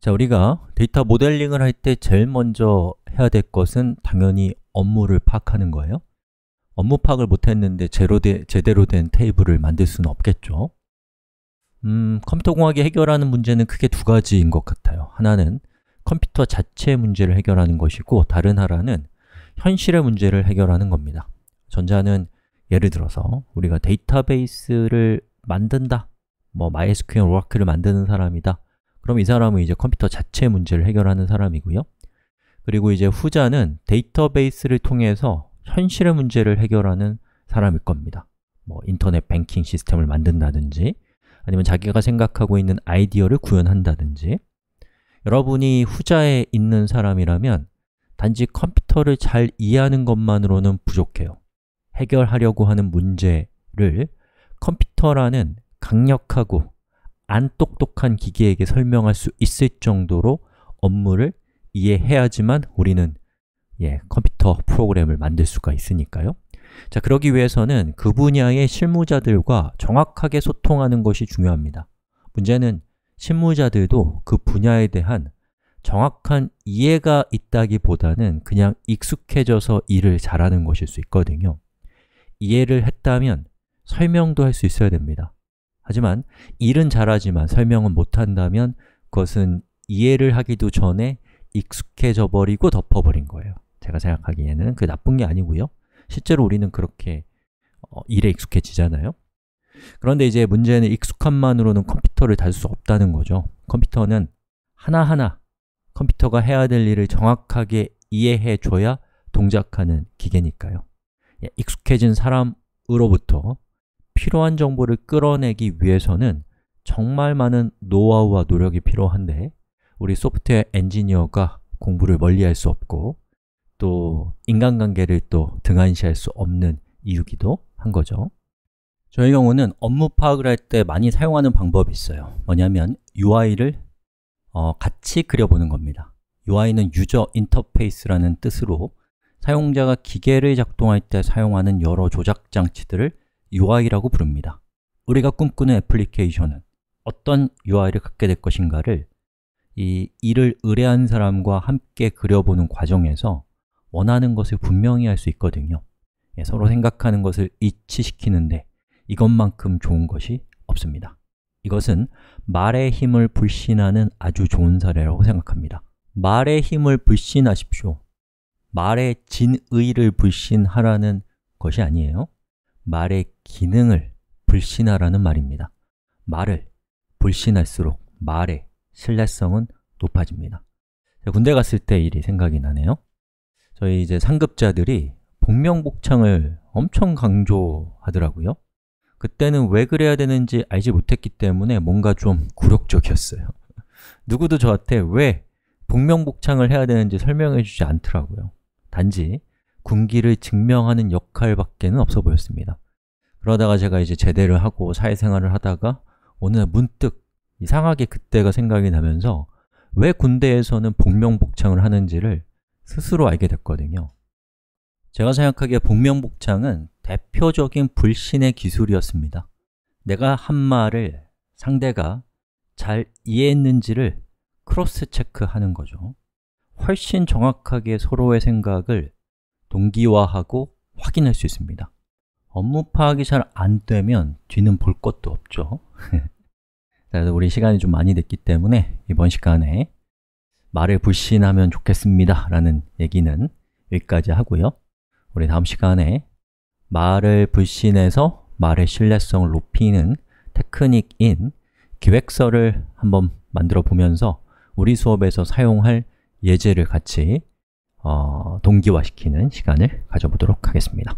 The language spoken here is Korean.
자, 우리가 데이터 모델링을 할 때 제일 먼저 해야 될 것은 당연히 업무를 파악하는 거예요. 업무 파악을 못했는데 제대로 된 테이블을 만들 수는 없겠죠. 음, 컴퓨터공학이 해결하는 문제는 크게 두 가지인 것 같아요. 하나는 컴퓨터 자체의 문제를 해결하는 것이고 다른 하나는 현실의 문제를 해결하는 겁니다. 전자는 예를 들어서 우리가 데이터베이스를 만든다, 뭐 MySQL, Oracle를 만드는 사람이다 그럼 이 사람은 이제 컴퓨터 자체 문제를 해결하는 사람이고요 그리고 이제 후자는 데이터베이스를 통해서 현실의 문제를 해결하는 사람일 겁니다 뭐 인터넷 뱅킹 시스템을 만든다든지 아니면 자기가 생각하고 있는 아이디어를 구현한다든지 여러분이 후자에 있는 사람이라면 단지 컴퓨터를 잘 이해하는 것만으로는 부족해요 해결하려고 하는 문제를 컴퓨터라는 강력하고 안 똑똑한 기계에게 설명할 수 있을 정도로 업무를 이해해야지만 우리는 예, 컴퓨터 프로그램을 만들 수가 있으니까요 자, 그러기 위해서는 그 분야의 실무자들과 정확하게 소통하는 것이 중요합니다 문제는 실무자들도 그 분야에 대한 정확한 이해가 있다기보다는 그냥 익숙해져서 일을 잘하는 것일 수 있거든요 이해를 했다면 설명도 할 수 있어야 됩니다 하지만 일은 잘하지만 설명은 못한다면 그것은 이해를 하기도 전에 익숙해져 버리고 덮어버린 거예요 제가 생각하기에는 그게 나쁜 게 아니고요 실제로 우리는 그렇게 어, 일에 익숙해지잖아요 그런데 이제 문제는 익숙함만으로는 컴퓨터를 다룰 수 없다는 거죠 컴퓨터는 하나하나 컴퓨터가 해야 될 일을 정확하게 이해해줘야 동작하는 기계니까요 예, 익숙해진 사람으로부터 필요한 정보를 끌어내기 위해서는 정말 많은 노하우와 노력이 필요한데 우리 소프트웨어 엔지니어가 공부를 멀리할 수 없고 또 인간관계를 또 등한시할 수 없는 이유기도 한 거죠 저희 경우는 업무 파악을 할 때 많이 사용하는 방법이 있어요 뭐냐면 UI를 어, 같이 그려보는 겁니다 UI는 유저 인터페이스라는 뜻으로 사용자가 기계를 작동할 때 사용하는 여러 조작 장치들을 UI라고 부릅니다 우리가 꿈꾸는 애플리케이션은 어떤 UI를 갖게 될 것인가를 이 일을 의뢰한 사람과 함께 그려보는 과정에서 원하는 것을 분명히 할 수 있거든요 예, 서로 생각하는 것을 일치시키는데 이것만큼 좋은 것이 없습니다 이것은 말의 힘을 불신하는 아주 좋은 사례라고 생각합니다 말의 힘을 불신하십시오 말의 진의를 불신하라는 것이 아니에요 말의 기능을 불신하라는 말입니다. 말을 불신할수록 말의 신뢰성은 높아집니다. 군대 갔을 때 일이 생각이 나네요. 저희 이제 상급자들이 복명복창을 엄청 강조하더라고요. 그때는 왜 그래야 되는지 알지 못했기 때문에 뭔가 좀 굴욕적이었어요. 누구도 저한테 왜 복명복창을 해야 되는지 설명해 주지 않더라고요. 단지 군기를 증명하는 역할밖에 는 없어 보였습니다 그러다가 제가 이제 제대를 하고 사회생활을 하다가 어느 날 문득 이상하게 그때가 생각이 나면서 왜 군대에서는 복명복창을 하는지를 스스로 알게 됐거든요 제가 생각하기에 복명복창은 대표적인 불신의 기술이었습니다 내가 한 말을 상대가 잘 이해했는지를 크로스 체크하는 거죠 훨씬 정확하게 서로의 생각을 동기화하고 확인할 수 있습니다 업무 파악이 잘 안 되면 뒤는 볼 것도 없죠 그래서 우리 시간이 좀 많이 됐기 때문에 이번 시간에 말을 불신하면 좋겠습니다 라는 얘기는 여기까지 하고요 우리 다음 시간에 말을 불신해서 말의 신뢰성을 높이는 테크닉인 기획서를 한번 만들어 보면서 우리 수업에서 사용할 예제를 같이 어, 동기화시키는 시간을 가져보도록 하겠습니다.